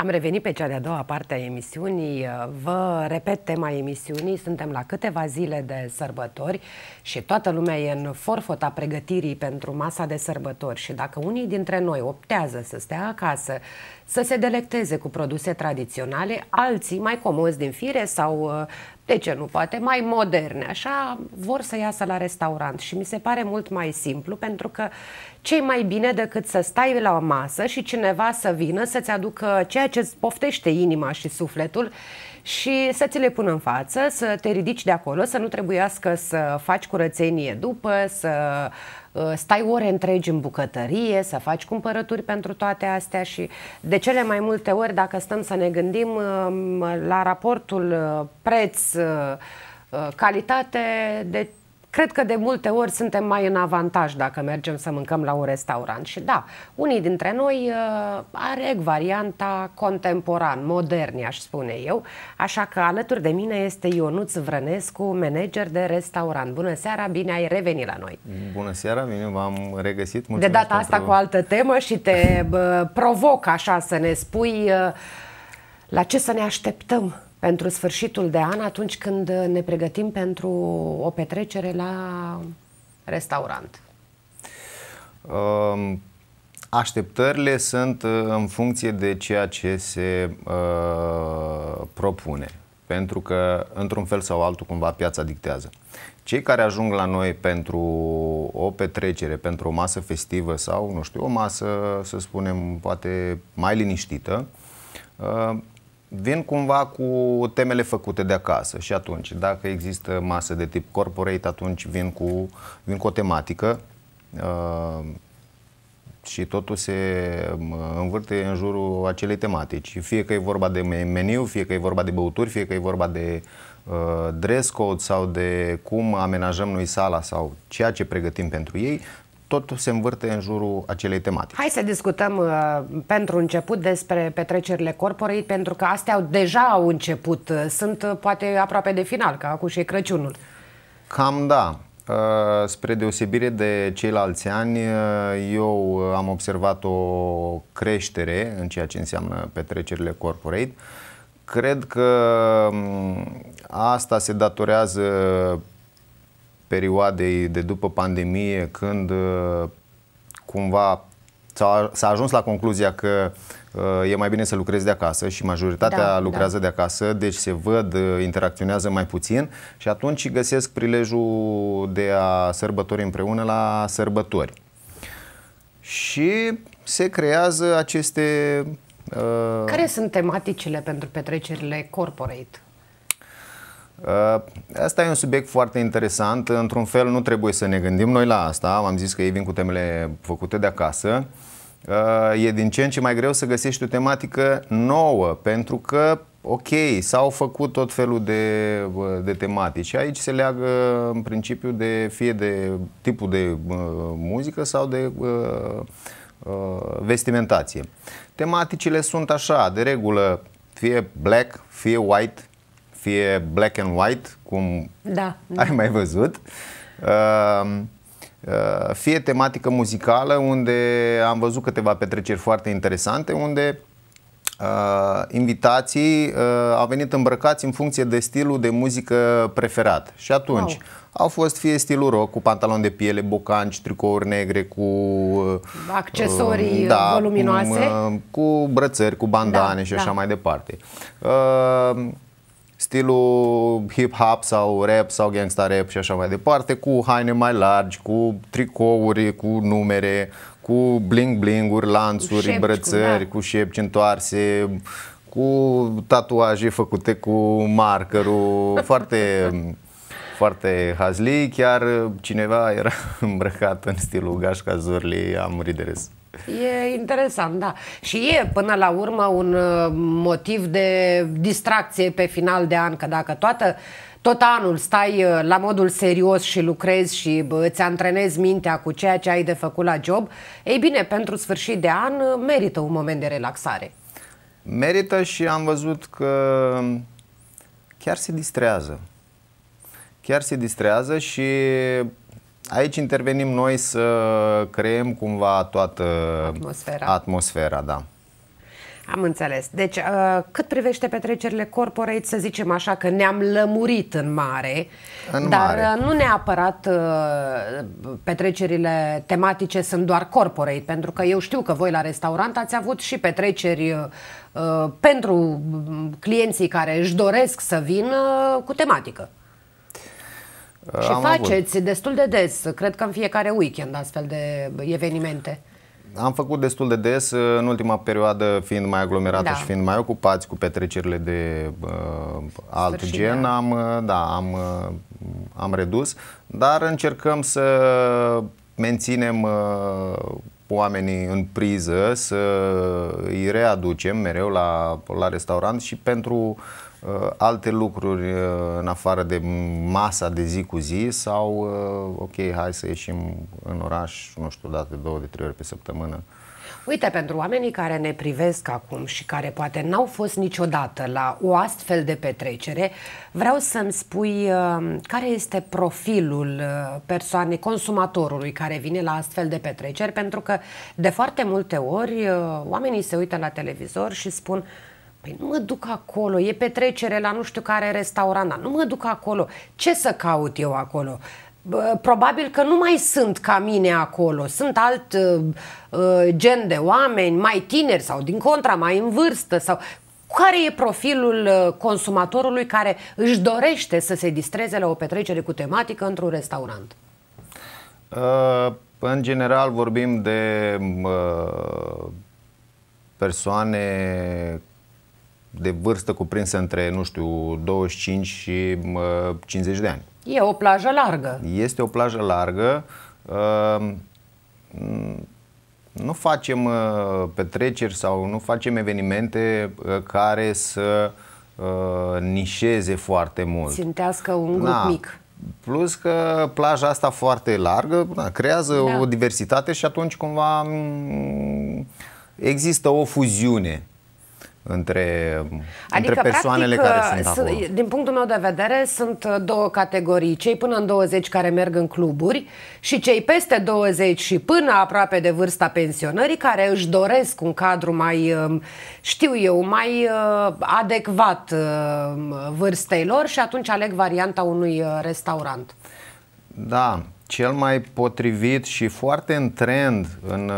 Am revenit pe cea de-a doua parte a emisiunii. Vă repet tema emisiunii. Suntem la câteva zile de sărbători și toată lumea e în forfota pregătirii pentru masa de sărbători. Și dacă unii dintre noi optează să stea acasă, să se delecteze cu produse tradiționale, alții mai comozi din fire sau de ce nu poate, mai moderne, așa, vor să iasă la restaurant și mi se pare mult mai simplu pentru că ce mai bine decât să stai la o masă și cineva să vină să-ți aducă ceea ce îți poftește inima și sufletul și să ți le pună în față, să te ridici de acolo, să nu trebuiască să faci curățenie după, să uh, stai ore întregi în bucătărie, să faci cumpărături pentru toate astea și de cele mai multe ori, dacă stăm să ne gândim um, la raportul uh, preț uh, calitate, de deci cred că de multe ori suntem mai în avantaj dacă mergem să mâncăm la un restaurant. Și da, unii dintre noi uh, are varianta contemporan, modern, aș spune eu. Așa că alături de mine este Ionuț Vrănescu, manager de restaurant. Bună seara, bine ai revenit la noi. Bună seara, bine v-am regăsit. Mulțumesc de data asta pentru... cu altă temă și te uh, provoc așa să ne spui uh, la ce să ne așteptăm pentru sfârșitul de an, atunci când ne pregătim pentru o petrecere la restaurant? Um, așteptările sunt uh, în funcție de ceea ce se uh, propune, pentru că, într-un fel sau altul, cumva piața dictează. Cei care ajung la noi pentru o petrecere, pentru o masă festivă sau, nu știu, o masă, să spunem, poate mai liniștită, uh, vin cumva cu temele făcute de acasă și atunci, dacă există masă de tip corporate, atunci vin cu, vin cu o tematică uh, și totul se învârte în jurul acelei tematici. Fie că e vorba de meniu, fie că e vorba de băuturi, fie că e vorba de uh, dress code sau de cum amenajăm noi sala sau ceea ce pregătim pentru ei, tot se învârte în jurul acelei tematici. Hai să discutăm uh, pentru început despre petrecerile corporate, pentru că astea au, deja au început, uh, sunt uh, poate aproape de final, ca acum și Crăciunul. Cam da. Spre deosebire de ceilalți ani, eu am observat o creștere în ceea ce înseamnă petrecerile corporate. Cred că mm, asta se datorează perioadei de după pandemie, când uh, cumva s-a ajuns la concluzia că uh, e mai bine să lucrezi de acasă și majoritatea da, da. lucrează da. de acasă, deci se văd, uh, interacționează mai puțin și atunci găsesc prilejul de a sărbători împreună la sărbători. Și se creează aceste... Uh... Care sunt tematicile pentru petrecerile corporate? Uh, asta e un subiect foarte interesant. Într-un fel, nu trebuie să ne gândim noi la asta. Am zis că ei vin cu temele făcute de acasă. Uh, e din ce în ce mai greu să găsești o tematică nouă, pentru că, ok, s-au făcut tot felul de, uh, de tematici. Aici se leagă, în principiu, de fie de tipul de uh, muzică sau de uh, uh, vestimentație. Tematicile sunt așa, de regulă, fie black, fie white, fie black and white, cum da, ai mai văzut, ehm, eh, fie tematică muzicală, unde am văzut câteva petreceri foarte interesante, unde eh, invitații eh, au venit îmbrăcați în funcție de stilul de muzică preferat. Și atunci wow. au fost fie stilul rock cu pantaloni de piele, bocanci, tricouri negre cu accesorii uh, da, voluminoase, cu, uh, cu brățări, cu bandane da, și da. așa mai departe. Uh, stilul hip-hop sau rap sau gangsta rap și așa mai departe, cu haine mai largi, cu tricouri, cu numere, cu bling-blinguri, lanțuri, cu brățări, da. cu șepci întoarse, cu tatuaje făcute cu markerul, foarte foarte hazli, chiar cineva era îmbrăcat în stilul Gașca Zurli, a murit de râs. E interesant, da. Și e până la urmă un uh, motiv de distracție pe final de an, că dacă toată tot anul stai uh, la modul serios și lucrezi și îți antrenezi mintea cu ceea ce ai de făcut la job, ei bine, pentru sfârșit de an uh, merită un moment de relaxare. Merită și am văzut că chiar se distrează. Chiar se distrează și Aici intervenim noi să creăm cumva toată atmosfera. atmosfera da. Am înțeles. Deci, uh, cât privește petrecerile corporate, să zicem așa că ne-am lămurit în mare, în dar mare. Uh, nu neapărat uh, petrecerile tematice sunt doar corporate, pentru că eu știu că voi la restaurant ați avut și petreceri uh, pentru clienții care își doresc să vină cu tematică. Uh, și am faceți avut. destul de des, cred că în fiecare weekend astfel de evenimente. Am făcut destul de des, în ultima perioadă fiind mai aglomerată da. și fiind mai ocupați cu petrecerile de uh, alt Sfârșit, gen, da. am, uh, da, am, uh, am redus, dar încercăm să menținem uh, oamenii în priză, să îi readucem mereu la, la restaurant și pentru uh, Uh, alte lucruri uh, în afară de masa de zi cu zi sau uh, ok, hai să ieșim în oraș, nu știu, dată două de trei ori pe săptămână. Uite, pentru oamenii care ne privesc acum și care poate n-au fost niciodată la o astfel de petrecere, vreau să-mi spui uh, care este profilul persoanei, consumatorului care vine la astfel de petreceri, pentru că de foarte multe ori uh, oamenii se uită la televizor și spun uh, Păi nu mă duc acolo, e petrecere la nu știu care restaurant, nu mă duc acolo. Ce să caut eu acolo? probabil că nu mai sunt ca mine acolo, sunt alt uh, uh, gen de oameni, mai tineri sau din contra, mai în vârstă sau care e profilul uh, consumatorului care își dorește să se distreze la o petrecere cu tematică într-un restaurant? Uh, în general vorbim de uh, persoane de vârstă cuprinsă între, nu știu, 25 și 50 de ani. E o plajă largă. Este o plajă largă. Ehm, nu facem uh, petreceri sau nu facem evenimente uh, care să uh, nișeze foarte mult. Țintească un grup da. mic. Plus că plaja asta foarte largă da, creează da. o diversitate și atunci cumva mm, există o fuziune între, adică, între persoanele practic, care uh, sunt acolo? Din punctul meu de vedere, sunt uh, două categorii. Cei până în 20 care merg în cluburi și cei peste 20 și până aproape de vârsta pensionării care își doresc un cadru mai, um, știu eu, mai uh, adecvat um, vârstei lor și atunci aleg varianta unui restaurant. Da, cel mai potrivit și foarte în trend în,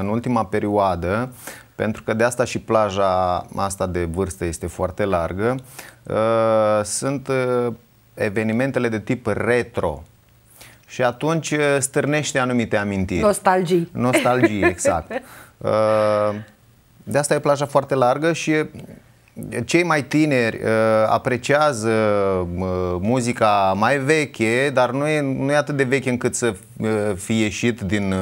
în ultima perioadă pentru că de asta și plaja asta de vârstă este foarte largă. Uh, sunt uh, evenimentele de tip retro, și atunci uh, stârnește anumite amintiri. Nostalgii. Nostalgii, exact. De asta e plaja foarte largă și cei mai tineri apreciază muzica mai veche, dar nu e, nu e atât de veche încât să fie ieșit din,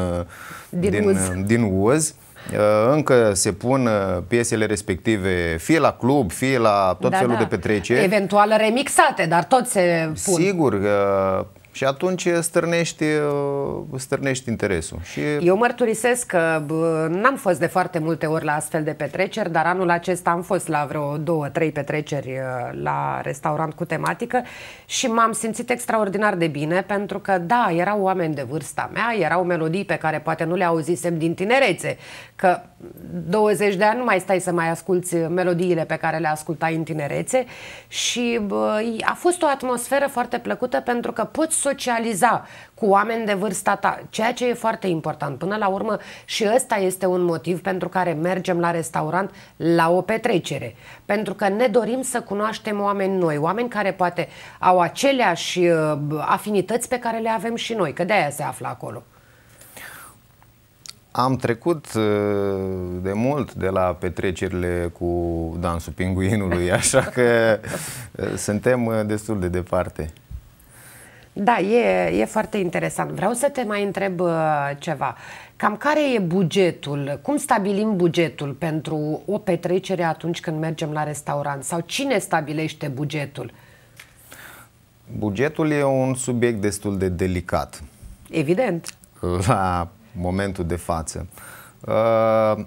din, din uz. Din uz Uh, încă se pun uh, piesele respective, fie la club, fie la tot da, felul da. de petreceri. Eventual remixate, dar tot se pun. Sigur, uh, și atunci stârnești, uh, stârnești interesul. Și... Eu mărturisesc că n-am fost de foarte multe ori la astfel de petreceri, dar anul acesta am fost la vreo două, trei petreceri uh, la restaurant cu tematică și m-am simțit extraordinar de bine pentru că, da, erau oameni de vârsta mea, erau melodii pe care poate nu le auzisem din tinerețe, că 20 de ani nu mai stai să mai asculți melodiile pe care le ascultai în tinerețe și a fost o atmosferă foarte plăcută pentru că poți socializa cu oameni de vârsta ta, ceea ce e foarte important. Până la urmă și ăsta este un motiv pentru care mergem la restaurant la o petrecere, pentru că ne dorim să cunoaștem oameni noi, oameni care poate au aceleași afinități pe care le avem și noi, că de aia se află acolo. Am trecut uh, de mult de la petrecerile cu dansul pinguinului, așa că uh, suntem uh, destul de departe. Da, e, e foarte interesant. Vreau să te mai întreb ceva. Cam care e bugetul? Cum stabilim bugetul pentru o petrecere atunci când mergem la restaurant? Sau cine stabilește bugetul? Bugetul e un subiect destul de delicat. Evident. La momentul de față. Uh,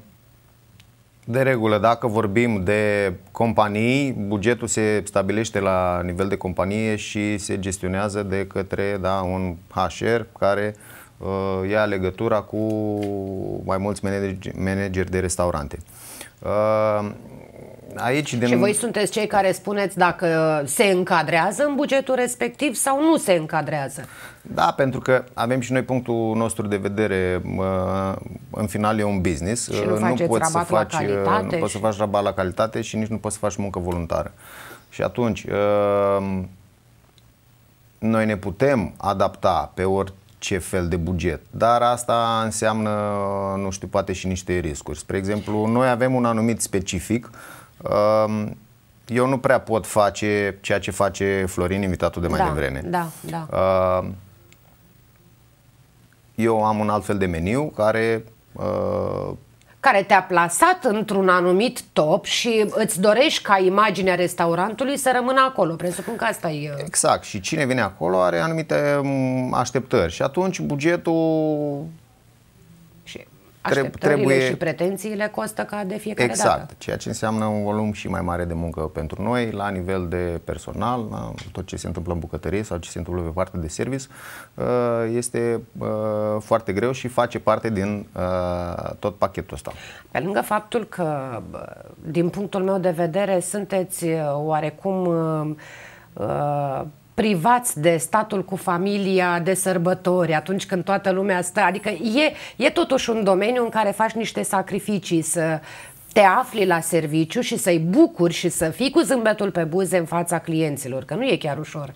de regulă, dacă vorbim de companii, bugetul se stabilește la nivel de companie și se gestionează de către da, un HR care uh, ia legătura cu mai mulți manageri, manageri de restaurante. Uh, Aici, din... Și voi sunteți cei care spuneți dacă se încadrează în bugetul respectiv sau nu se încadrează. Da, pentru că avem și noi punctul nostru de vedere. În final e un business. Și nu, nu poți să faci, nu uh, poți să faci rabat la calitate și nici nu poți să faci muncă voluntară. Și atunci uh, noi ne putem adapta pe orice ce fel de buget, dar asta înseamnă, nu știu, poate și niște riscuri. Spre exemplu, noi avem un anumit specific uh, eu nu prea pot face ceea ce face Florin, invitatul de mai da, devreme. Da, da. Eu am un alt fel de meniu care uh, care te-a plasat într-un anumit top și îți dorești ca imaginea restaurantului să rămână acolo. Presupun că asta e... Uh, exact. Și cine vine acolo are anumite mm, așteptări. Și atunci bugetul Așteptările trebuie... și pretențiile costă ca de fiecare exact, dată. Exact, ceea ce înseamnă un volum și mai mare de muncă pentru noi, la nivel de personal, tot ce se întâmplă în bucătărie sau ce se întâmplă pe partea de service, uh, este uh, foarte greu și face parte din uh, tot pachetul ăsta. Pe lângă faptul că, din punctul meu de vedere, sunteți oarecum privați de statul cu familia, de sărbători, atunci când toată lumea stă. Adică e, e totuși un domeniu în care faci niște sacrificii să te afli la serviciu și să-i bucuri și să fii cu zâmbetul pe buze în fața clienților, că nu e chiar ușor.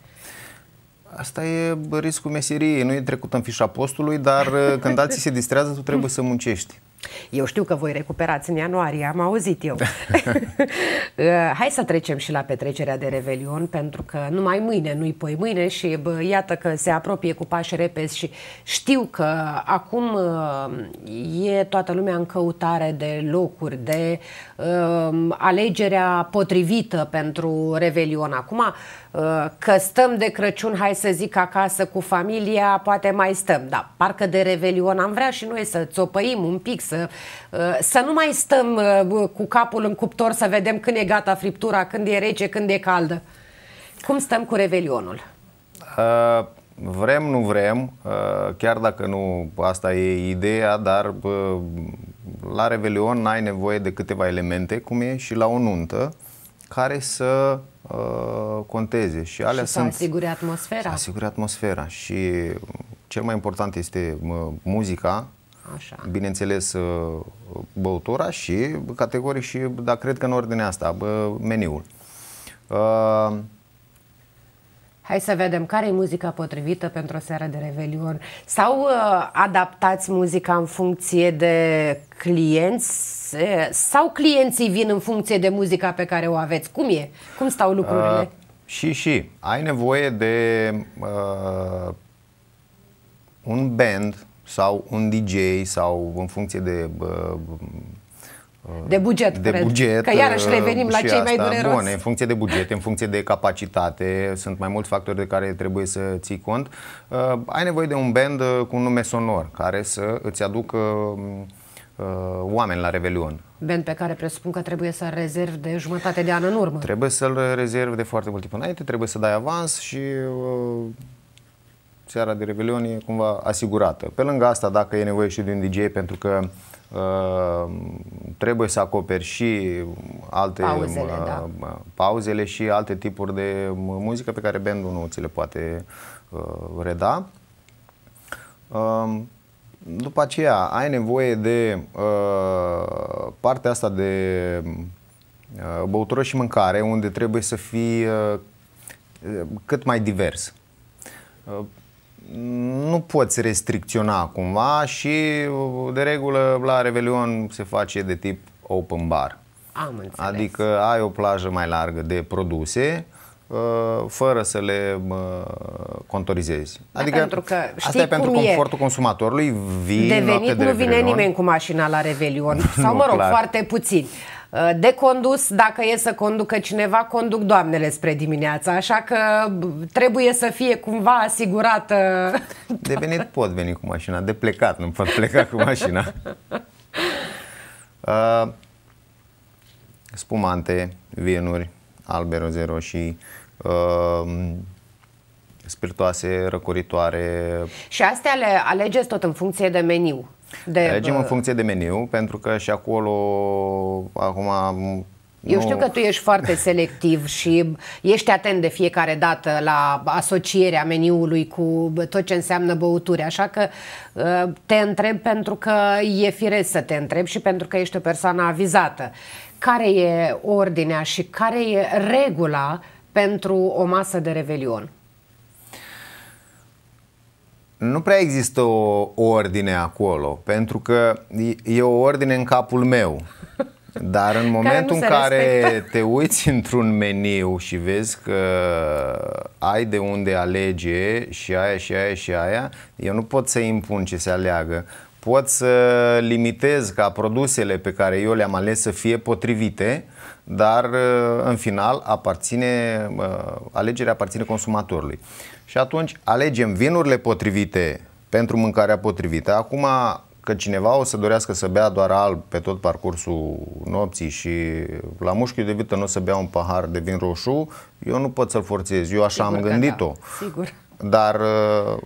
Asta e riscul meseriei, nu e trecut în fișa postului, dar uh, când alții se distrează, tu trebuie să muncești. Eu știu că voi recuperați în ianuarie, am auzit eu. Da. Uh, hai să trecem și la petrecerea de Revelion, pentru că numai mâine, nu-i poi mâine și bă, iată că se apropie cu pași repezi și știu că acum uh, e toată lumea în căutare de locuri, de uh, alegerea potrivită pentru Revelion. Acum, uh, că stăm de Crăciun, hai să zic acasă cu familia, poate mai stăm, dar parcă de Revelion am vrea și noi să țopăim un pic, să, uh, să nu mai stăm uh, cu capul în cuptor să vedem când e gata friptura, când e rece, când e caldă. Cum stăm cu Revelionul? Uh, vrem, nu vrem, chiar dacă nu asta e ideea, dar la Revelion n-ai nevoie de câteva elemente, cum e și la o nuntă, care să conteze. Și alea și sunt. asigure atmosfera. Să asigure atmosfera. Și cel mai important este muzica, Așa. bineînțeles, uh, băutura și categoric și, dar cred că în ordinea asta, meniul. Uh, Hai să vedem care e muzica potrivită pentru o seară de revelion. Sau uh, adaptați muzica în funcție de clienți sau clienții vin în funcție de muzica pe care o aveți. Cum e? Cum stau lucrurile? Uh, și și ai nevoie de uh, un band sau un DJ sau în funcție de de buget, de cred. buget. Că iarăși uh, revenim la cei asta. mai dureroși. Bun, în funcție de buget, în funcție de capacitate, sunt mai mulți factori de care trebuie să ții cont. Uh, ai nevoie de un band uh, cu un nume sonor care să îți aducă uh, uh, oameni la Revelion. Band pe care presupun că trebuie să rezervi de jumătate de an în urmă. Trebuie să-l rezervi de foarte mult timp înainte, trebuie să dai avans și uh, seara de Revelion e cumva asigurată. Pe lângă asta, dacă e nevoie și de un DJ, pentru că uh, trebuie să acoperi și alte pauzele, uh, da. Uh, pauzele și alte tipuri de muzică pe care bandul nu ți le poate uh, reda. Uh, după aceea, ai nevoie de uh, partea asta de uh, băutură și mâncare, unde trebuie să fii uh, cât mai divers. Uh, nu poți restricționa cumva și de regulă la Revelion se face de tip open bar. Am înțeles. Adică ai o plajă mai largă de produse uh, fără să le uh, contorizezi. Da, adică pentru că știi asta e pentru confortul e? consumatorului, vin de venit, de nu vine nimeni cu mașina la Revelion, sau mă rog, clar. foarte puțin. Uh, de condus, dacă e să conducă cineva, conduc doamnele spre dimineața, așa că trebuie să fie cumva asigurată. De venit pot veni cu mașina, de plecat nu pot pleca cu mașina. Uh, spumante, vinuri, albe, roze roșii, uh, spiritoase, răcoritoare. Și astea le alegeți tot în funcție de meniu. De, Alegem în funcție de meniu, pentru că și acolo acum eu nu. știu că tu ești foarte selectiv și ești atent de fiecare dată la asocierea meniului cu tot ce înseamnă băuturi, așa că ă, te întreb pentru că e firesc să te întreb și pentru că ești o persoană avizată. Care e ordinea și care e regula pentru o masă de revelion? nu prea există o ordine acolo, pentru că e o ordine în capul meu. Dar în momentul care în care respectă. te uiți într-un meniu și vezi că ai de unde alege și aia și aia și aia, eu nu pot să impun ce se aleagă. Pot să limitez ca produsele pe care eu le-am ales să fie potrivite, dar în final aparține, alegerea aparține consumatorului. Și atunci alegem vinurile potrivite pentru mâncarea potrivită. Acum că cineva o să dorească să bea doar alb pe tot parcursul nopții și la mușchiul de vită nu o să bea un pahar de vin roșu, eu nu pot să-l forțez. Eu așa Sigur am gândit-o. Da. Sigur. Dar uh,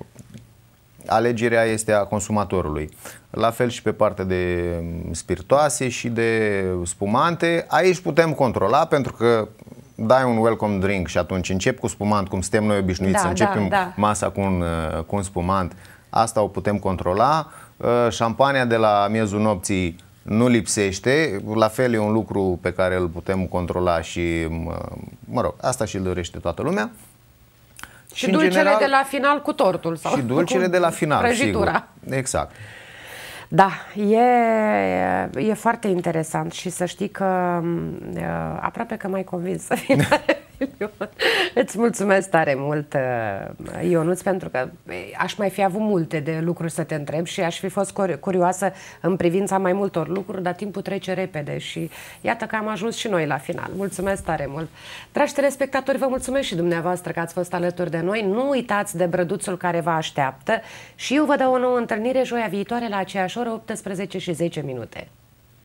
alegerea este a consumatorului. La fel și pe partea de spiritoase și de spumante. Aici putem controla pentru că dai un welcome drink și atunci încep cu spumant, cum suntem noi obișnuiți, da, să începem da, da. masa cu un, uh, cu un spumant. Asta o putem controla. Uh, șampania de la miezul nopții nu lipsește, la fel e un lucru pe care îl putem controla și, uh, mă rog, asta și-l dorește toată lumea. Și, și dulcele general, de la final cu tortul. Sau și dulcele de la final, prăjitura. sigur. Exact. Da, e, e foarte interesant și să știi că mm, aproape că mai convins să vin Îți mulțumesc tare mult, uh, Ionuț, pentru că aș mai fi avut multe de lucruri să te întreb și aș fi fost curioasă în privința mai multor lucruri, dar timpul trece repede și iată că am ajuns și noi la final. Mulțumesc tare mult! Dragi telespectatori, vă mulțumesc și dumneavoastră că ați fost alături de noi. Nu uitați de brăduțul care vă așteaptă și eu vă dau o nouă întâlnire joia viitoare la aceeași oră, 18 și 10 minute.